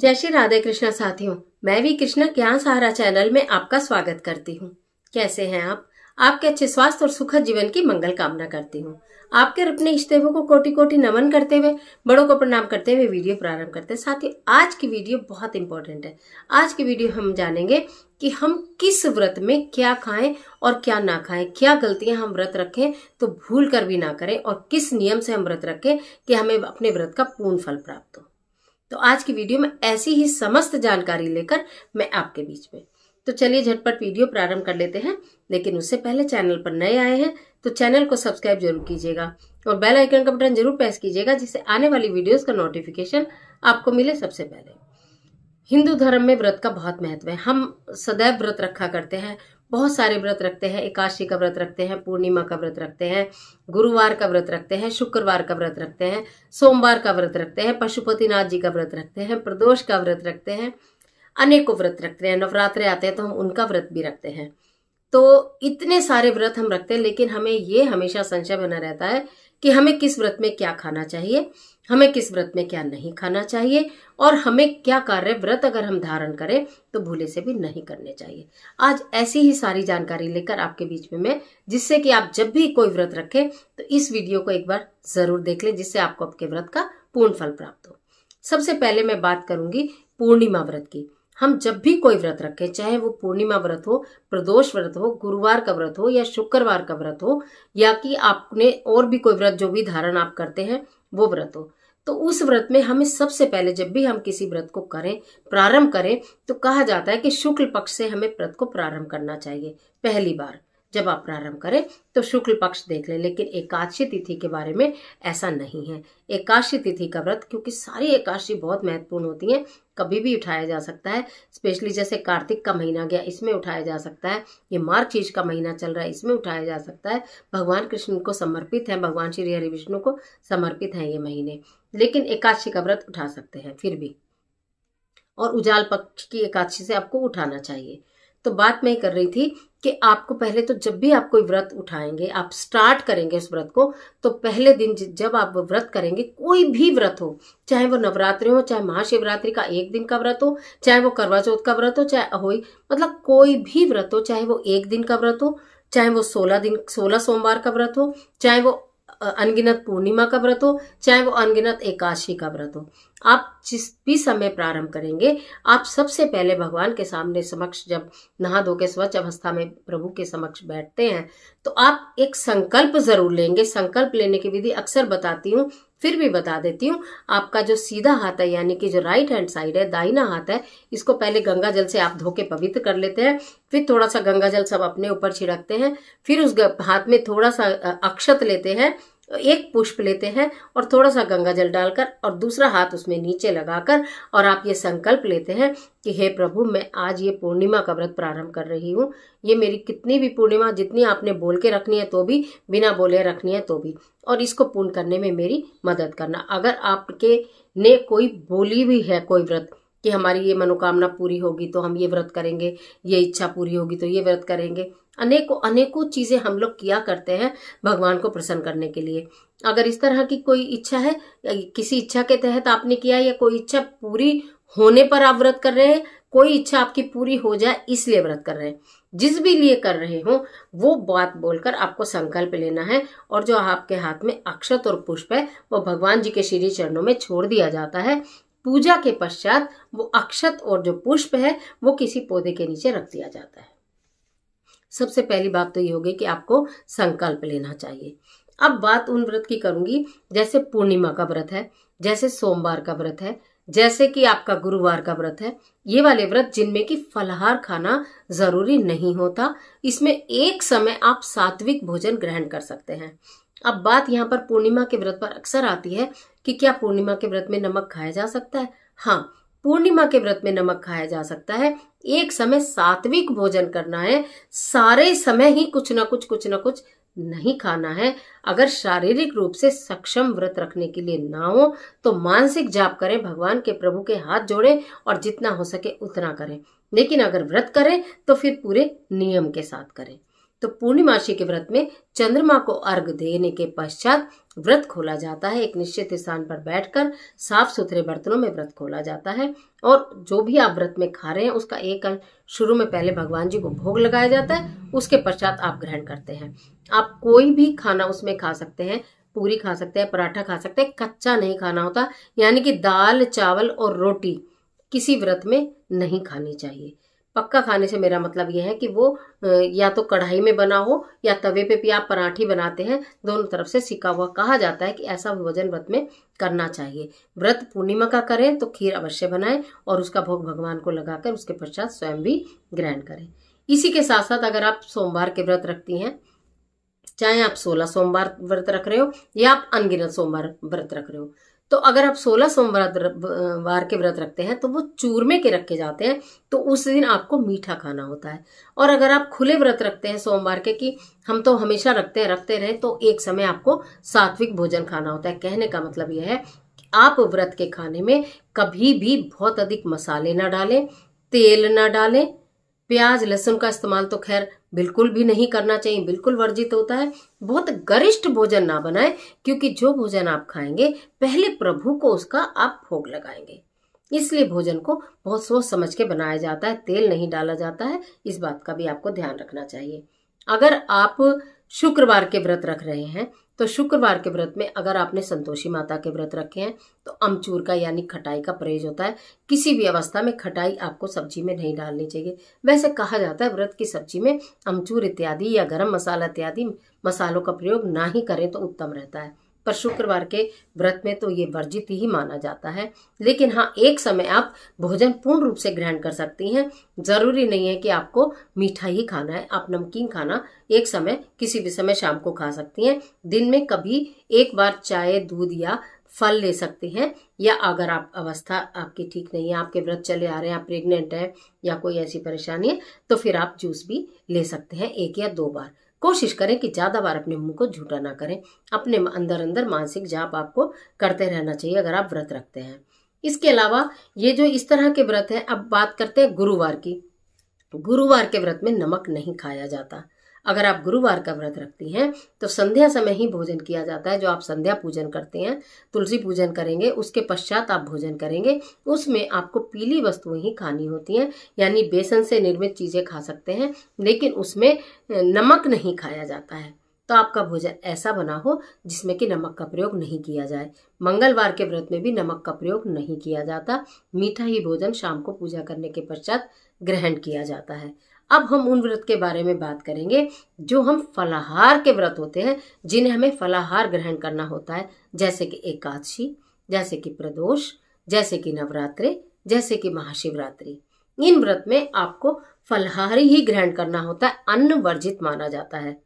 जय श्री राधे कृष्णा साथियों मैं भी कृष्णा ज्ञान सहारा चैनल में आपका स्वागत करती हूँ कैसे हैं आप आपके अच्छे स्वास्थ्य और सुखद जीवन की मंगल कामना करती हूँ आपके अपने इश्तेवों को कोटि कोटि नमन करते हुए बड़ों को प्रणाम करते हुए वीडियो प्रारंभ करते हैं साथियों आज की वीडियो बहुत इंपॉर्टेंट है आज की वीडियो हम जानेंगे कि हम किस व्रत में क्या खाएं और क्या ना खाएं क्या गलतियां हम व्रत रखें तो भूल कर भी ना करें और किस नियम से हम व्रत रखें कि हमें अपने व्रत का पूर्ण फल प्राप्त हो तो आज की वीडियो में ऐसी ही समस्त जानकारी लेकर मैं आपके बीच में तो चलिए झटपट वीडियो प्रारंभ कर लेते हैं लेकिन उससे पहले चैनल पर नए आए हैं तो चैनल को सब्सक्राइब जरूर कीजिएगा और बेल आइकन का बटन जरूर प्रेस कीजिएगा जिससे आने वाली वीडियोस का नोटिफिकेशन आपको मिले सबसे पहले हिंदू धर्म में व्रत का बहुत महत्व है हम सदैव व्रत रखा करते हैं बहुत सारे व्रत रखते हैं एकादशी का व्रत रखते हैं पूर्णिमा का व्रत रखते हैं गुरुवार का व्रत रखते हैं शुक्रवार का व्रत रखते हैं सोमवार का व्रत रखते हैं पशुपतिनाथ जी का व्रत रखते हैं प्रदोष का व्रत रखते हैं अनेकों व्रत रखते हैं नवरात्रे आते हैं तो हम उनका व्रत भी रखते हैं तो इतने सारे व्रत हम रखते हैं लेकिन हमें ये हमेशा संशय बना रहता है कि हमें किस व्रत में क्या खाना चाहिए हमें किस व्रत में क्या नहीं खाना चाहिए और हमें क्या कार्य व्रत अगर हम धारण करें तो भूले से भी नहीं करने चाहिए आज ऐसी ही सारी जानकारी लेकर आपके बीच में मैं जिससे कि आप जब भी कोई व्रत रखें तो इस वीडियो को एक बार जरूर देख लें जिससे आपको आपके व्रत का पूर्ण फल प्राप्त हो सबसे पहले मैं बात करूंगी पूर्णिमा व्रत की हम जब भी कोई व्रत रखें चाहे वो पूर्णिमा व्रत हो प्रदोष व्रत हो गुरुवार का व्रत हो या शुक्रवार का व्रत हो या कि आपने और भी कोई व्रत जो भी धारण आप करते हैं वो व्रत हो तो उस व्रत में हमें सबसे पहले जब भी हम किसी व्रत को करें प्रारंभ करें तो कहा जाता है कि शुक्ल पक्ष से हमें व्रत को प्रारंभ करना चाहिए पहली बार जब आप प्रारंभ करें तो शुक्ल पक्ष देख लें लेकिन एकादशी तिथि के बारे में ऐसा नहीं है एकादशी तिथि का व्रत क्योंकि सारी एकादशी बहुत महत्वपूर्ण होती हैं कभी भी उठाया जा सकता है स्पेशली जैसे कार्तिक का महीना गया इसमें उठाया जा सकता है ये मार्च चीज का महीना चल रहा है इसमें उठाया जा सकता है भगवान कृष्ण को समर्पित है भगवान श्री हरि विष्णु को समर्पित है ये महीने लेकिन एकादशी का व्रत उठा सकते हैं फिर भी और उजाल पक्ष की एकादशी से आपको उठाना चाहिए तो बात मैं कर रही थी कि आपको पहले तो जब भी आप कोई व्रत उठाएंगे आप स्टार्ट करेंगे उस व्रत को तो पहले दिन जब आप व्रत करेंगे कोई भी व्रत हो चाहे वो नवरात्रि हो चाहे महाशिवरात्रि का एक दिन का व्रत हो चाहे वो करवा चौथ का व्रत हो चाहे अहोई मतलब कोई भी व्रत हो चाहे वो एक दिन का व्रत हो चाहे वो सोलह दिन सोलह सोमवार का व्रत हो चाहे वो अनगिनत पूर्णिमा का व्रत हो चाहे वो अनगिनत एकादशी का व्रत हो आप जिस भी समय प्रारंभ करेंगे आप सबसे पहले भगवान के सामने समक्ष जब नहा धो के स्वच्छ अवस्था में प्रभु के समक्ष बैठते हैं तो आप एक संकल्प जरूर लेंगे संकल्प लेने की विधि अक्सर बताती हूँ फिर भी बता देती हूँ आपका जो सीधा हाथ है यानी कि जो राइट हैंड साइड है दाहिना हाथ है इसको पहले गंगा जल से आप धोके पवित्र कर लेते हैं फिर थोड़ा सा गंगा जल सब अपने ऊपर छिड़कते हैं फिर उस हाथ में थोड़ा सा अक्षत लेते हैं तो एक पुष्प लेते हैं और थोड़ा सा गंगा जल डालकर और दूसरा हाथ उसमें नीचे लगाकर और आप ये संकल्प लेते हैं कि हे प्रभु मैं आज ये पूर्णिमा का व्रत प्रारंभ कर रही हूँ ये मेरी कितनी भी पूर्णिमा जितनी आपने बोल के रखनी है तो भी बिना बोले रखनी है तो भी और इसको पूर्ण करने में मेरी मदद करना अगर आपके ने कोई बोली भी है कोई व्रत कि हमारी ये मनोकामना पूरी होगी तो हम ये व्रत करेंगे ये इच्छा पूरी होगी तो ये व्रत करेंगे अनेकों अनेकों चीजें हम लोग किया करते हैं भगवान को प्रसन्न करने के लिए अगर इस तरह की कोई इच्छा है किसी इच्छा के तहत आपने किया या कोई इच्छा पूरी होने पर आप व्रत कर रहे हैं कोई इच्छा आपकी पूरी हो जाए इसलिए व्रत कर रहे हैं जिस भी लिए कर रहे हो वो बात बोलकर आपको संकल्प लेना है और जो आपके हाथ में अक्षत और पुष्प है वो भगवान जी के श्री चरणों में छोड़ दिया जाता है पूजा के पश्चात वो अक्षत और जो पुष्प है वो किसी पौधे के नीचे रख दिया जाता है सबसे पहली बात तो ये होगी कि आपको संकल्प लेना चाहिए अब बात उन व्रत की करूंगी जैसे पूर्णिमा का व्रत है जैसे सोमवार का व्रत है जैसे कि आपका गुरुवार का व्रत है ये वाले व्रत जिनमें कि फलाहार खाना जरूरी नहीं होता इसमें एक समय आप सात्विक भोजन ग्रहण कर सकते हैं अब बात यहाँ पर पूर्णिमा के व्रत पर अक्सर आती है कि क्या पूर्णिमा के व्रत में नमक खाया जा सकता है हाँ पूर्णिमा के व्रत में नमक खाया जा सकता है एक समय सात्विक भोजन करना है सारे समय ही कुछ ना कुछ कुछ ना कुछ नहीं खाना है अगर शारीरिक रूप से सक्षम व्रत रखने के लिए ना हो तो मानसिक जाप करें भगवान के प्रभु के हाथ जोड़े और जितना हो सके उतना करें लेकिन अगर व्रत करें तो फिर पूरे नियम के साथ करें तो पूर्णिमासी के व्रत में चंद्रमा को अर्घ देने के पश्चात व्रत खोला जाता है एक निश्चित स्थान पर बैठकर साफ सुथरे बर्तनों में व्रत खोला जाता है और जो भी आप व्रत में खा रहे हैं उसका एक अंश शुरू में पहले भगवान जी को भोग लगाया जाता है उसके पश्चात आप ग्रहण करते हैं आप कोई भी खाना उसमें खा सकते हैं पूरी खा सकते हैं पराठा खा सकते हैं कच्चा नहीं खाना होता यानी कि दाल चावल और रोटी किसी व्रत में नहीं खानी चाहिए पक्का खाने से मेरा मतलब यह है कि वो या तो कढ़ाई में बना हो या तवे पे भी आप पराठी बनाते हैं दोनों तरफ से सिका हुआ कहा जाता है कि ऐसा भोजन व्रत में करना चाहिए व्रत पूर्णिमा का करें तो खीर अवश्य बनाएं और उसका भोग भगवान को लगाकर उसके पश्चात स्वयं भी ग्रहण करें इसी के साथ साथ अगर आप सोमवार के व्रत रखती हैं चाहे आप सोलह सोमवार व्रत रख रहे हो या आप अनगिनत सोमवार व्रत रख रहे हो तो अगर आप सोलह सोमवार वार के व्रत रखते हैं तो वो चूरमे के रखे जाते हैं तो उस दिन आपको मीठा खाना होता है और अगर आप खुले व्रत रखते हैं सोमवार के कि हम तो हमेशा रखते हैं रखते रहे तो एक समय आपको सात्विक भोजन खाना होता है कहने का मतलब यह है कि आप व्रत के खाने में कभी भी बहुत अधिक मसाले ना डालें तेल ना डालें प्याज लहसुन का इस्तेमाल तो खैर बिल्कुल भी नहीं करना चाहिए बिल्कुल वर्जित होता है बहुत गरिष्ठ भोजन ना बनाए क्योंकि जो भोजन आप खाएंगे पहले प्रभु को उसका आप भोग लगाएंगे इसलिए भोजन को बहुत सोच समझ के बनाया जाता है तेल नहीं डाला जाता है इस बात का भी आपको ध्यान रखना चाहिए अगर आप शुक्रवार के व्रत रख रहे हैं तो शुक्रवार के व्रत में अगर आपने संतोषी माता के व्रत रखे हैं तो अमचूर का यानी खटाई का परहेज होता है किसी भी अवस्था में खटाई आपको सब्जी में नहीं डालनी चाहिए वैसे कहा जाता है व्रत की सब्जी में अमचूर इत्यादि या गरम मसाला इत्यादि मसालों का प्रयोग ना ही करें तो उत्तम रहता है पर शुक्रवार के व्रत में तो ये वर्जित ही माना जाता है लेकिन हाँ एक समय आप भोजन पूर्ण रूप से ग्रहण कर सकती हैं जरूरी नहीं है कि आपको मीठा ही खाना है आप नमकीन खाना एक समय किसी भी समय शाम को खा सकती हैं दिन में कभी एक बार चाय दूध या फल ले सकते हैं या अगर आप अवस्था आपकी ठीक नहीं है आपके व्रत चले आ रहे हैं आप प्रेग्नेंट हैं या कोई ऐसी परेशानी है तो फिर आप जूस भी ले सकते हैं एक या दो बार कोशिश करें कि ज़्यादा बार अपने मुंह को झूठा ना करें अपने अंदर अंदर मानसिक जाप आपको करते रहना चाहिए अगर आप व्रत रखते हैं इसके अलावा ये जो इस तरह के व्रत है अब बात करते हैं गुरुवार की गुरुवार के व्रत में नमक नहीं खाया जाता अगर आप गुरुवार का व्रत रखती हैं तो संध्या समय ही भोजन किया जाता है जो आप संध्या पूजन करते हैं तुलसी पूजन करेंगे उसके पश्चात आप भोजन करेंगे उसमें आपको पीली वस्तुएं ही खानी होती हैं यानी बेसन से निर्मित चीज़ें खा सकते हैं लेकिन उसमें नमक नहीं खाया जाता है तो आपका भोजन ऐसा बना हो जिसमें कि नमक का प्रयोग नहीं किया जाए मंगलवार के व्रत में भी नमक का प्रयोग नहीं किया जाता मीठा ही भोजन शाम को पूजा करने के पश्चात ग्रहण किया जाता है अब हम उन व्रत के बारे में बात करेंगे जो हम फलाहार के व्रत होते हैं जिन्हें हमें फलाहार ग्रहण करना होता है जैसे कि एकादशी जैसे कि प्रदोष जैसे कि नवरात्रि जैसे कि महाशिवरात्रि इन व्रत में आपको फलहारी ही ग्रहण करना होता है अन्न वर्जित माना जाता है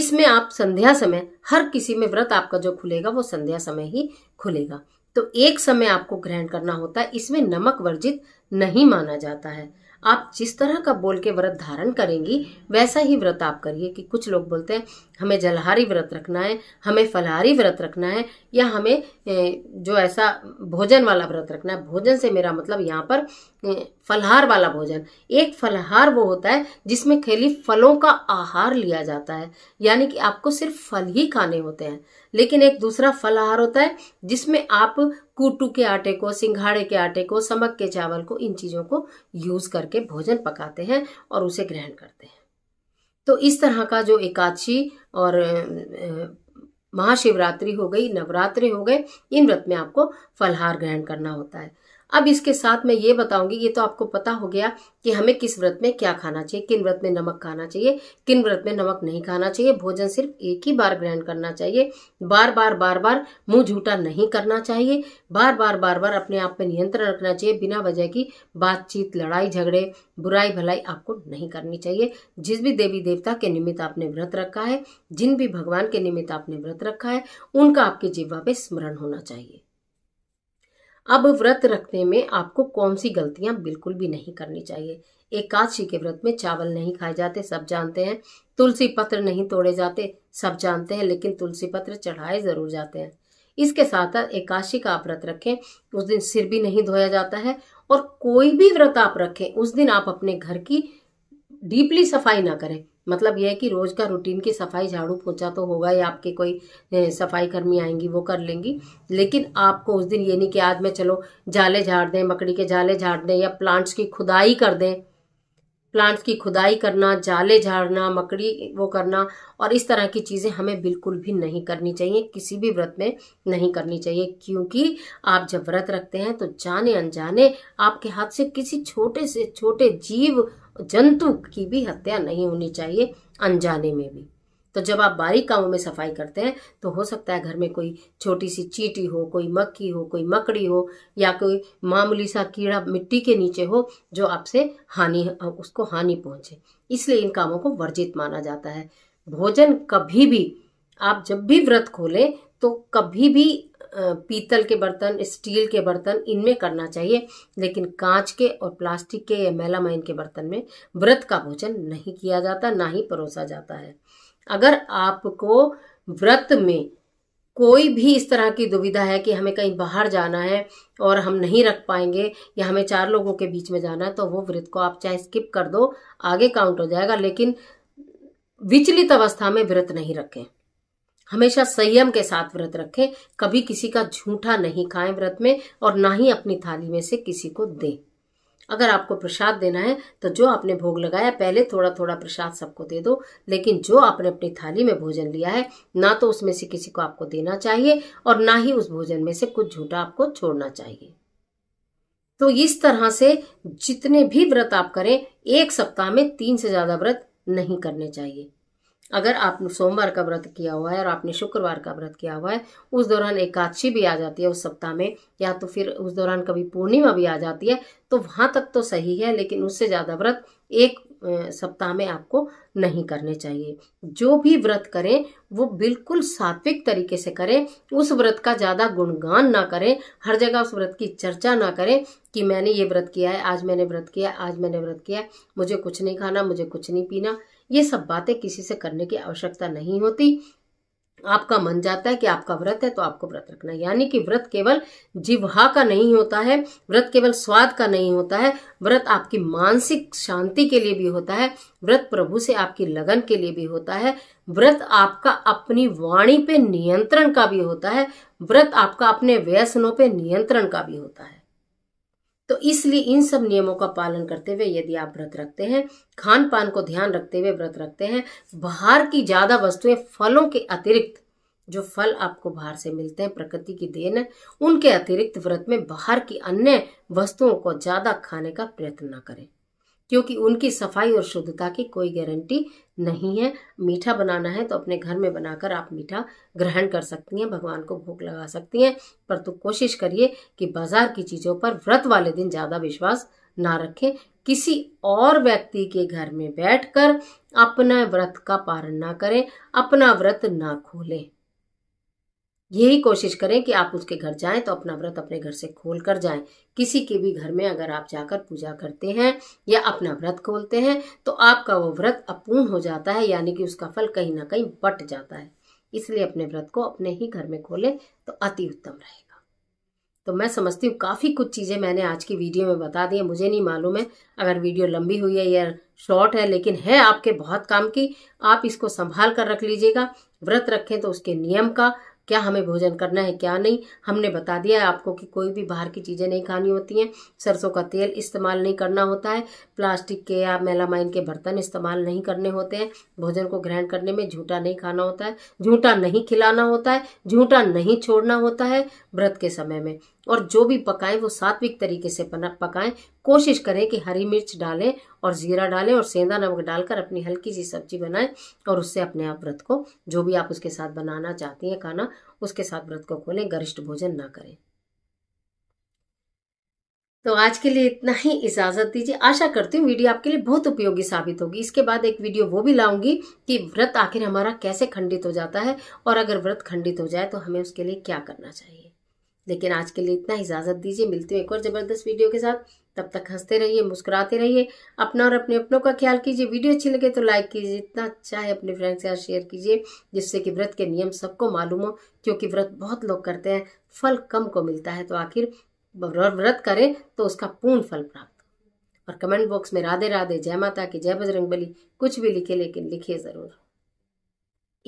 इसमें आप संध्या समय हर किसी में व्रत आपका जो खुलेगा वो संध्या समय ही खुलेगा तो एक समय आपको ग्रहण करना होता है इसमें नमक वर्जित नहीं माना जाता है आप जिस तरह का बोल के व्रत धारण करेंगी वैसा ही व्रत आप करिए कि कुछ लोग बोलते हैं हमें जलहारी व्रत रखना है हमें फलहारी व्रत रखना है या हमें जो ऐसा भोजन वाला व्रत रखना है भोजन से मेरा मतलब यहाँ पर फलहार वाला भोजन एक फलहार वो होता है जिसमें खेली फलों का आहार लिया जाता है यानी कि आपको सिर्फ फल ही खाने होते हैं लेकिन एक दूसरा फलहार होता है जिसमें आप कूटू के आटे को सिंघाड़े के आटे को समक के चावल को इन चीज़ों को यूज़ करके भोजन पकाते हैं और उसे ग्रहण करते हैं तो इस तरह का जो एकादशी और महाशिवरात्रि हो गई नवरात्रि हो गए इन व्रत में आपको फलहार ग्रहण करना होता है अब इसके साथ मैं ये बताऊंगी ये तो आपको पता हो गया कि हमें किस व्रत में क्या खाना चाहिए किन व्रत में नमक खाना चाहिए किन व्रत में नमक नहीं खाना चाहिए भोजन सिर्फ एक ही बार ग्रहण करना चाहिए बार बार बार बार मुंह झूठा नहीं करना चाहिए बार बार बार बार अपने आप पर नियंत्रण रखना चाहिए बिना वजह की बातचीत लड़ाई झगड़े बुराई भलाई आपको नहीं करनी चाहिए जिस भी देवी देवता के निमित्त आपने व्रत रखा है जिन भी भगवान के निमित्त आपने व्रत रखा है उनका आपके जीवा पे स्मरण होना चाहिए अब व्रत रखने में आपको कौन सी गलतियां बिल्कुल भी नहीं करनी चाहिए एकादशी के व्रत में चावल नहीं खाए जाते सब जानते हैं तुलसी पत्र नहीं तोड़े जाते सब जानते हैं लेकिन तुलसी पत्र चढ़ाए जरूर जाते हैं इसके साथ साथ एकादशी का आप व्रत रखें उस दिन सिर भी नहीं धोया जाता है और कोई भी व्रत आप रखें उस दिन आप अपने घर की डीपली सफाई ना करें मतलब यह है कि रोज़ का रूटीन की सफाई झाड़ू पोछा तो होगा या आपके कोई सफाई कर्मी आएंगी वो कर लेंगी लेकिन आपको उस दिन ये नहीं कि आज मैं चलो जाले झाड़ दें मकड़ी के जाले झाड़ दें या प्लांट्स की खुदाई कर दें प्लांट्स की खुदाई करना जाले झाड़ना मकड़ी वो करना और इस तरह की चीज़ें हमें बिल्कुल भी नहीं करनी चाहिए किसी भी व्रत में नहीं करनी चाहिए क्योंकि आप जब व्रत रखते हैं तो जाने अनजाने आपके हाथ से किसी छोटे से छोटे जीव जंतु की भी हत्या नहीं होनी चाहिए अनजाने में भी तो जब आप बारीक कामों में सफाई करते हैं तो हो सकता है घर में कोई छोटी सी चीटी हो कोई मक्खी हो कोई मकड़ी हो या कोई मामूली सा कीड़ा मिट्टी के नीचे हो जो आपसे हानि उसको हानि पहुंचे इसलिए इन कामों को वर्जित माना जाता है भोजन कभी भी आप जब भी व्रत खोलें तो कभी भी पीतल के बर्तन स्टील के बर्तन इनमें करना चाहिए लेकिन कांच के और प्लास्टिक के या मेलामाइन के बर्तन में व्रत का भोजन नहीं किया जाता ना ही परोसा जाता है अगर आपको व्रत में कोई भी इस तरह की दुविधा है कि हमें कहीं बाहर जाना है और हम नहीं रख पाएंगे या हमें चार लोगों के बीच में जाना है तो वो व्रत को आप चाहे स्किप कर दो आगे काउंट हो जाएगा लेकिन विचलित अवस्था में व्रत नहीं रखें हमेशा संयम के साथ व्रत रखें कभी किसी का झूठा नहीं खाएं व्रत में और ना ही अपनी थाली में से किसी को दें अगर आपको प्रसाद देना है तो जो आपने भोग लगाया पहले थोड़ा थोड़ा प्रसाद सबको दे दो लेकिन जो आपने अपनी थाली में भोजन लिया है ना तो उसमें से किसी को आपको देना चाहिए और ना ही उस भोजन में से कुछ झूठा आपको छोड़ना चाहिए तो इस तरह से जितने भी व्रत आप करें एक सप्ताह में तीन से ज्यादा व्रत नहीं करने चाहिए अगर आपने सोमवार का व्रत किया हुआ है और आपने शुक्रवार का व्रत किया हुआ है उस दौरान एकादशी भी आ जाती है उस सप्ताह में या तो फिर उस दौरान कभी पूर्णिमा भी आ जाती है तो वहां तक तो सही है लेकिन उससे ज़्यादा व्रत एक सप्ताह में आपको नहीं करने चाहिए जो भी व्रत करें वो बिल्कुल सात्विक तरीके से करें उस व्रत का ज़्यादा गुणगान ना करें हर जगह उस व्रत की चर्चा ना करें कि मैंने ये व्रत किया है आज मैंने व्रत किया आज मैंने व्रत किया मुझे कुछ नहीं खाना मुझे कुछ नहीं पीना ये सब बातें किसी से करने की आवश्यकता नहीं होती आपका मन जाता है कि आपका व्रत है तो आपको व्रत रखना है यानी कि व्रत केवल जिहा का नहीं होता है व्रत केवल स्वाद का नहीं होता है व्रत आपकी मानसिक शांति के लिए भी होता है व्रत प्रभु से आपकी लगन के लिए भी होता है व्रत आपका अपनी वाणी पे नियंत्रण का भी होता है व्रत आपका अपने व्यसनों पे नियंत्रण का भी होता है तो इसलिए इन सब नियमों का पालन करते हुए यदि आप व्रत रखते हैं खान पान को ध्यान रखते हुए व्रत रखते हैं बाहर की ज्यादा वस्तुएं फलों के अतिरिक्त जो फल आपको बाहर से मिलते हैं प्रकृति की देन है उनके अतिरिक्त व्रत में बाहर की अन्य वस्तुओं को ज्यादा खाने का प्रयत्न न करें क्योंकि उनकी सफाई और शुद्धता की कोई गारंटी नहीं है मीठा बनाना है तो अपने घर में बनाकर आप मीठा ग्रहण कर सकती हैं भगवान को भोग लगा सकती हैं पर तो कोशिश करिए कि बाजार की चीज़ों पर व्रत वाले दिन ज़्यादा विश्वास ना रखें किसी और व्यक्ति के घर में बैठकर अपना व्रत का पालन ना करें अपना व्रत ना खोलें यही कोशिश करें कि आप उसके घर जाएं तो अपना व्रत अपने घर से खोल कर जाएं किसी के भी घर में अगर आप जाकर पूजा करते हैं या अपना व्रत खोलते हैं तो आपका वो व्रत अपूर्ण हो जाता है यानी कि उसका फल कहीं ना कहीं बट जाता है इसलिए अपने व्रत को अपने ही घर में खोलें तो अति उत्तम रहेगा तो मैं समझती हूँ काफ़ी कुछ चीज़ें मैंने आज की वीडियो में बता दी है मुझे नहीं मालूम है अगर वीडियो लंबी हुई है या शॉर्ट है लेकिन है आपके बहुत काम की आप इसको संभाल कर रख लीजिएगा व्रत रखें तो उसके नियम का क्या हमें भोजन करना है क्या नहीं हमने बता दिया आपको कि कोई भी बाहर की चीज़ें नहीं खानी होती हैं सरसों का तेल इस्तेमाल नहीं करना होता है प्लास्टिक के या मेलामाइन के बर्तन इस्तेमाल नहीं करने होते हैं भोजन को ग्रहण करने में झूठा नहीं खाना होता है झूठा नहीं खिलाना होता है झूठा नहीं छोड़ना होता है व्रत के समय में और जो भी पकाएं वो सात्विक तरीके से पकाएं कोशिश करें कि हरी मिर्च डालें और जीरा डालें और सेंधा नमक डालकर अपनी हल्की सी सब्जी बनाएं और उससे अपने आप व्रत को जो भी आप उसके साथ बनाना चाहती हैं खाना उसके साथ व्रत को खोलें गरिष्ठ भोजन ना करें तो आज के लिए इतना ही इजाज़त दीजिए आशा करती हूँ वीडियो आपके लिए बहुत उपयोगी साबित होगी इसके बाद एक वीडियो वो भी लाऊंगी कि व्रत आखिर हमारा कैसे खंडित हो जाता है और अगर व्रत खंडित हो जाए तो हमें उसके लिए क्या करना चाहिए लेकिन आज के लिए इतना इजाज़त दीजिए मिलती हूँ एक और ज़बरदस्त वीडियो के साथ तब तक हंसते रहिए मुस्कुराते रहिए अपना और अपने अपनों का ख्याल कीजिए वीडियो अच्छी लगे तो लाइक कीजिए जितना चाहे अपने फ्रेंड्स के साथ शेयर कीजिए जिससे कि व्रत के नियम सबको मालूम हो क्योंकि व्रत बहुत लोग करते हैं फल कम को मिलता है तो आखिर व्रत करे तो उसका पूर्ण फल प्राप्त और कमेंट बॉक्स में राधे राधे जय माता की जय बजरंग बली कुछ भी लिखे लेकिन लिखिए ज़रूर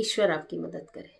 ईश्वर आपकी मदद करे